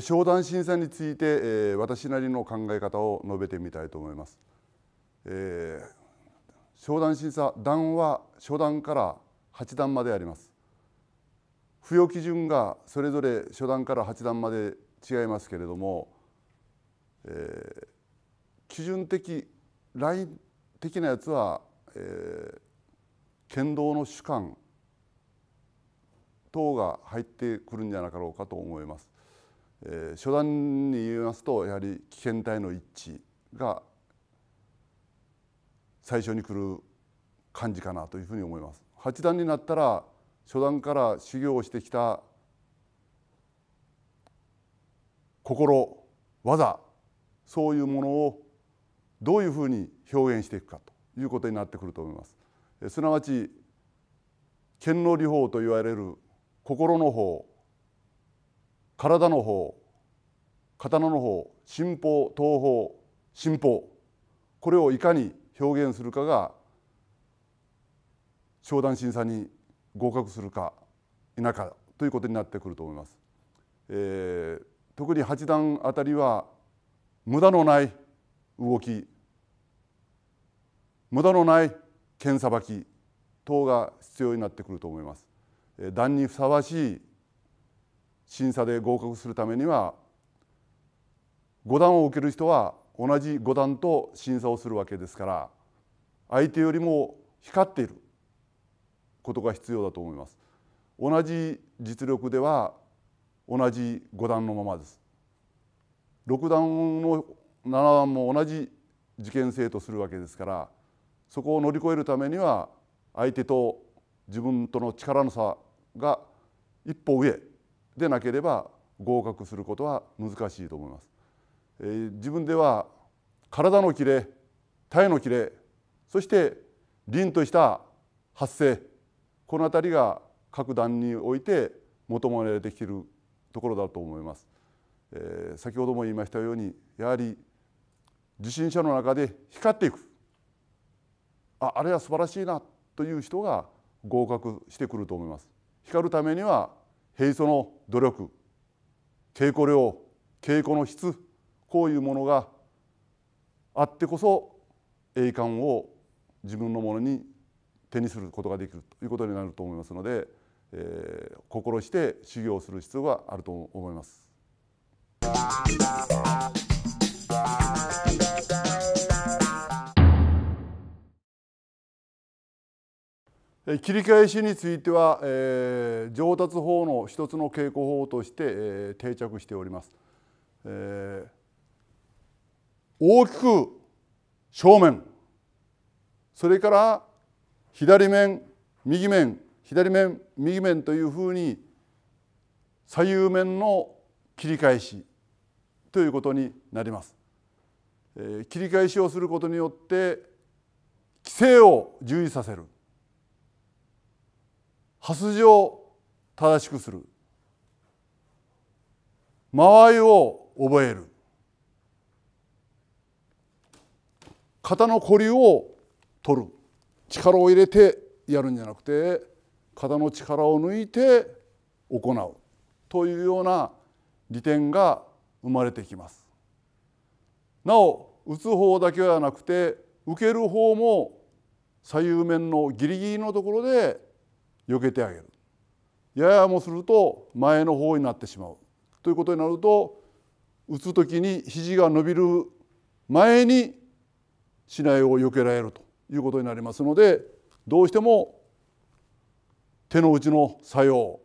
商談審査について私なりの考え方を述べてみたいと思います。えー、商談審査段は商談から八段まであります。付与基準がそれぞれ初段から八段まで違いますけれども、えー、基準的ライン的なやつは、えー、剣道の主観等が入ってくるんじゃなかろうかと思います。えー、初段に言いますとやはり危険体の一致が最初に来る感じかなというふうに思います。八段になったら初段から修行をしてきた心技そういうものをどういうふうに表現していくかということになってくると思います。すなわち剣の理法といわれる心の方体の方刀の方進法東方進法これをいかに表現するかが商談審査に合格するか否かということになってくると思います。えー、特に八段あたりは無駄のない動き無駄のない剣さばき等が必要になってくると思います。え段にふさわしい審査で合格するためには五段を受ける人は同じ五段と審査をするわけですから相手よりも光っていることが必要だと思います。同じ実力では同じ五段のままです。六段の七段も同じ受験生とするわけですからそこを乗り越えるためには相手と自分との力の差が一歩上でなければ合格することは難しいと思います。えー、自分では体のキレ体のキレそして凛とした発声、この辺りが各段において求められてきているところだと思います。えー、先ほども言いましたようにやはり受信者の中で光っていくああれは素晴らしいなという人が合格してくると思います。光るためには平素の努力稽古量稽古の質こういうものがあってこそ栄冠を自分のものに手にすることができるということになると思いますので、えー、心して修行する必要があると思います。切り返しについては、えー、上達法の一つの稽古法として、えー、定着しております、えー、大きく正面それから左面右面左面右面というふうに左右面の切り返しということになります、えー、切り返しをすることによって規制を重視させる発情を正しくする間合いを覚える肩の凝りを取る力を入れてやるんじゃなくて肩の力を抜いて行うというような利点が生まれてきます。なお打つ方だけではなくて受ける方も左右面のギリギリのところで避けてあげるややもすると前の方になってしまうということになると打つ時に肘が伸びる前に竹刀を避けられるということになりますのでどうしても手の内の作用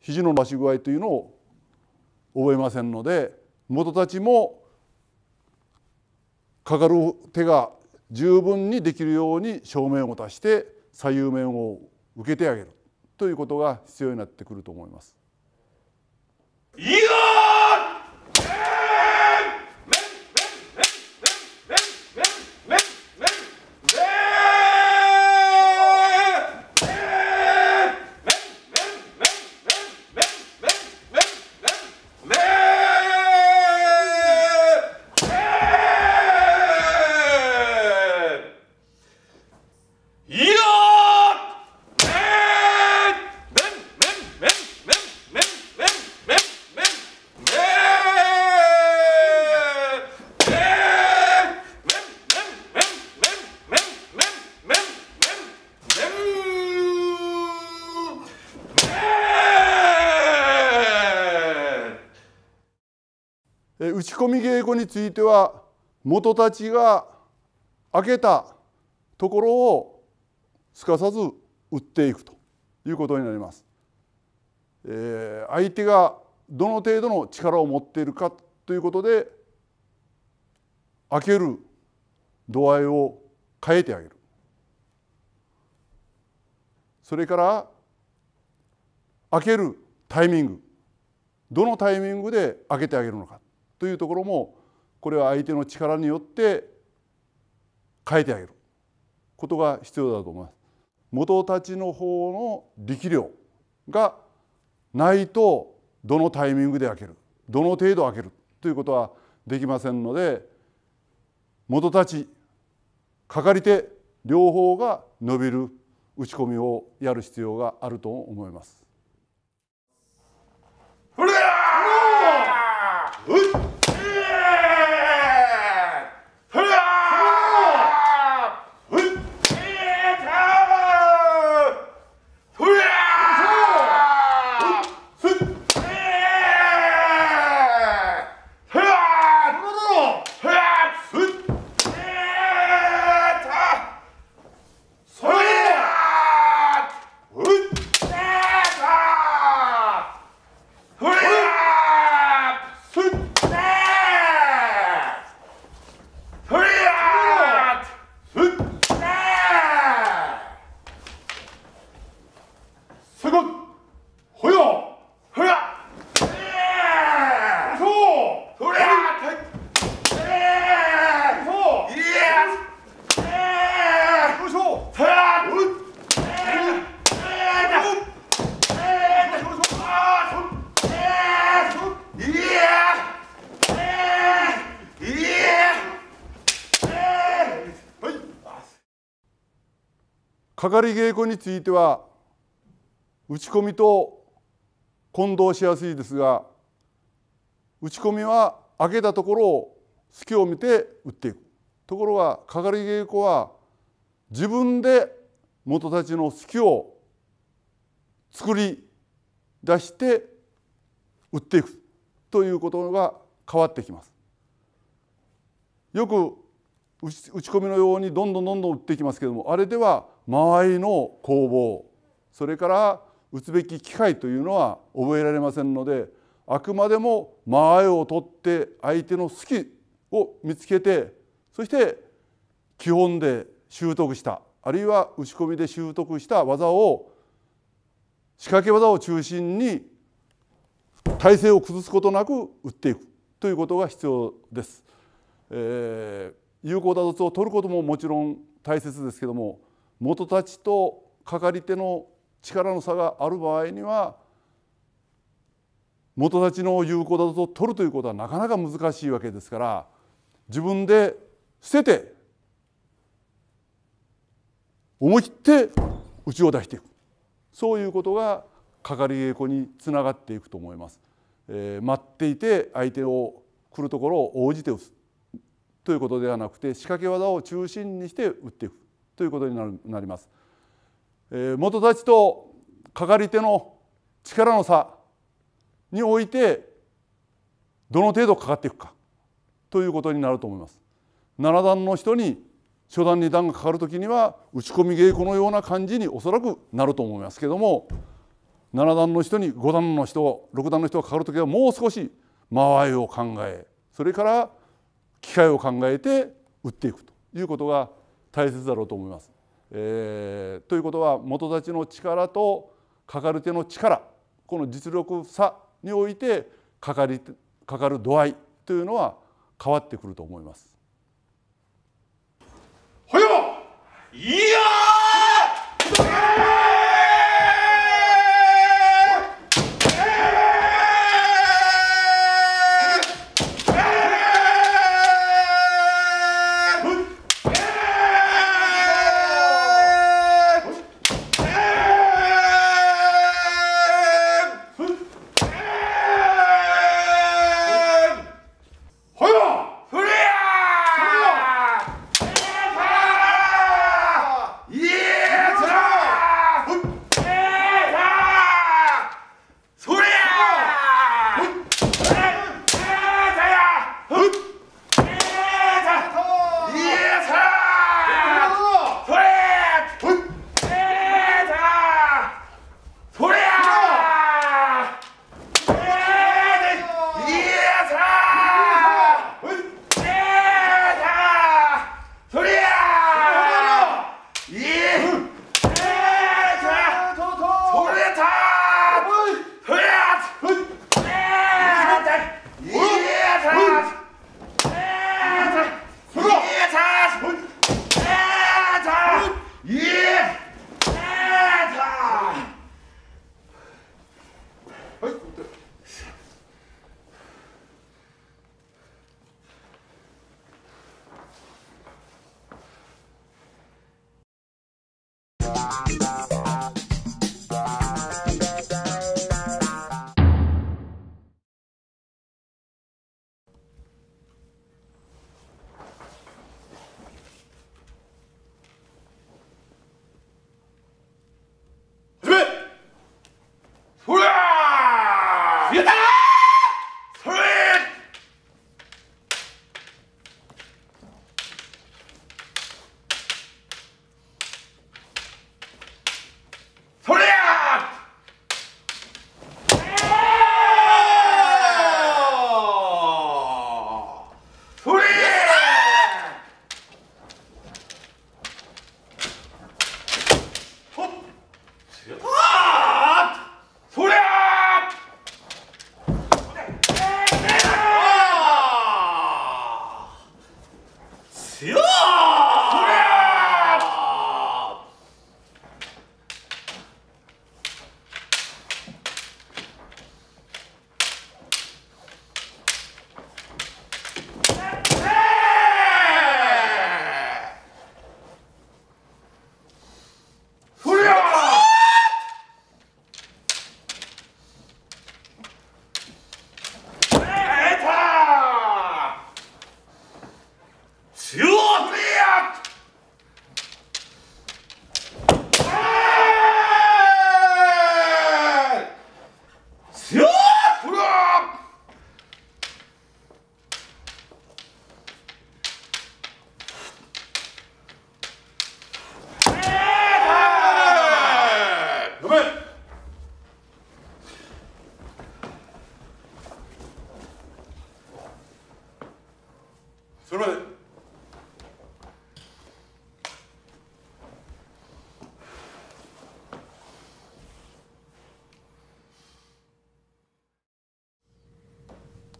肘の伸ばし具合というのを覚えませんので元たちもかかる手が十分にできるように正面を足して左右面を受けてあげるということが必要になってくると思います。打ち込み稽古については元たちが開けたところをすかさず打っていくということになります。えー、相手がどの程度の力を持っているかということで開ける度合いを変えてあげるそれから開けるタイミングどのタイミングで開けてあげるのかというところもこれは相手の力によって変えてあげることが必要だと思います。元たちの方の力量がないとどのタイミングで開けるどの程度開けるということはできませんので元たちかかり手両方が伸びる打ち込みをやる必要があると思います。かかり稽古については打ち込みと混同しやすいですが打ち込みは開けたところを隙を見て打っていくところがかかり稽古は自分で元たちの隙を作り出して打っていくということが変わってきます。よく打ち込みのようにどんどんどんどん打っていきますけどもあれでは間合いの攻防それから打つべき機会というのは覚えられませんのであくまでも間合いを取って相手の好きを見つけてそして基本で習得したあるいは打ち込みで習得した技を仕掛け技を中心に体勢を崩すことなく打っていくということが必要です。えー、有効打突を取ることももちろん大切ですけども元たちと係手の力の差がある場合には元たちの有効だと取るということはなかなか難しいわけですから自分で捨てて思い切って内を出していくそういうことが係稽古につながっていくと思います。えー、待っていて相手を来るところを応じて打つということではなくて仕掛け技を中心にして打っていくということになります。えー、元たちとかかり手の力の差においてどの程度かかっていくかということになると思います。七段の人に初段2段がかかるときには打ち込み稽古のような感じにおそらくなると思いますけども七段の人に五段の人六段の人がかかる時はもう少し間合いを考えそれから機会を考えて打っていくということが大切だろうと思います。えー、ということは元立ちの力とかかる手の力この実力差においてかかりかかる度合いというのは変わってくると思います。いや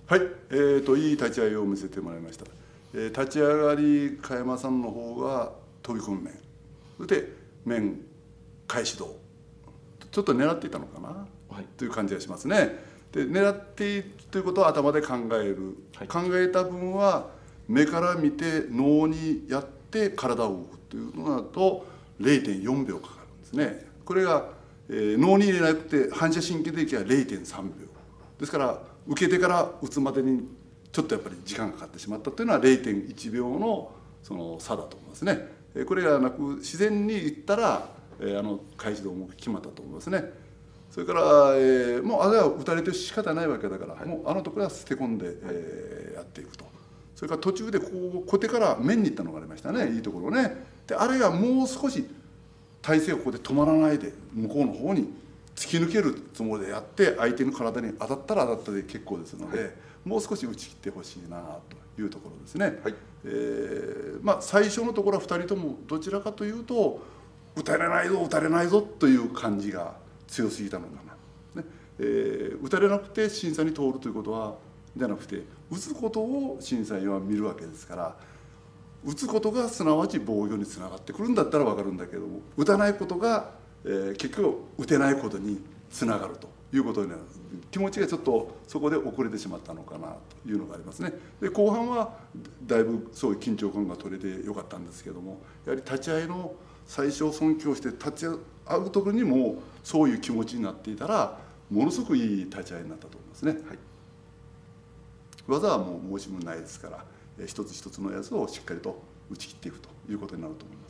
はい、えーと、いい立ち合いを見せてもらいました、えー、立ち上がり加山さんの方が飛び込む面そしで面返し動ちょっと狙っていたのかな、はい、という感じがしますねで狙っていくということは頭で考える、はい、考えた分は目から見て脳にやって体を動くというのだと0.4秒かかるんですねこれが、えー、脳に入れなくて反射神経的には0.3秒ですから受けてから打つまでにちょっとやっぱり時間がかかってしまったというのは0.1秒のその差だと思いますね。これがなく自然にいったらえあの開始動も決まったと思いますね。それから、えー、もうあれは打たれて仕方ないわけだから、はい、もうあのところは捨て込んで、はい、えー、やっていくとそれから途中でこう小手から面にいったのがありましたねいいところねであれがもう少し体勢をここで止まらないで向こうの方に突き抜けるつもりでやって相手の体に当たったら当たったで結構ですので、はい、もう少し打ち切ってほしいなというところですね、はい、えー、まあ、最初のところは2人ともどちらかというと打たれないぞ打たれないぞという感じが強すぎたのかな、ねえー、打たれなくて審査に通るということはじゃなくて打つことを審査員は見るわけですから。打つことがすなわち防御につながってくるんだったら分かるんだけども打たないことがえー、結局打てないことにつながるということになる気持ちがちょっとそこで遅れてしまったのかなというのがありますねで後半はだいぶそういう緊張感が取れてよかったんですけどもやはり立ち会いの最小尊傷して立ち会うところにもそういう気持ちになっていたらものすごくいい立ち会いになったと思いますね。はい、技はもう申し分ないですから一つ一つのやつをしっかりと打ち切っていくということになると思います。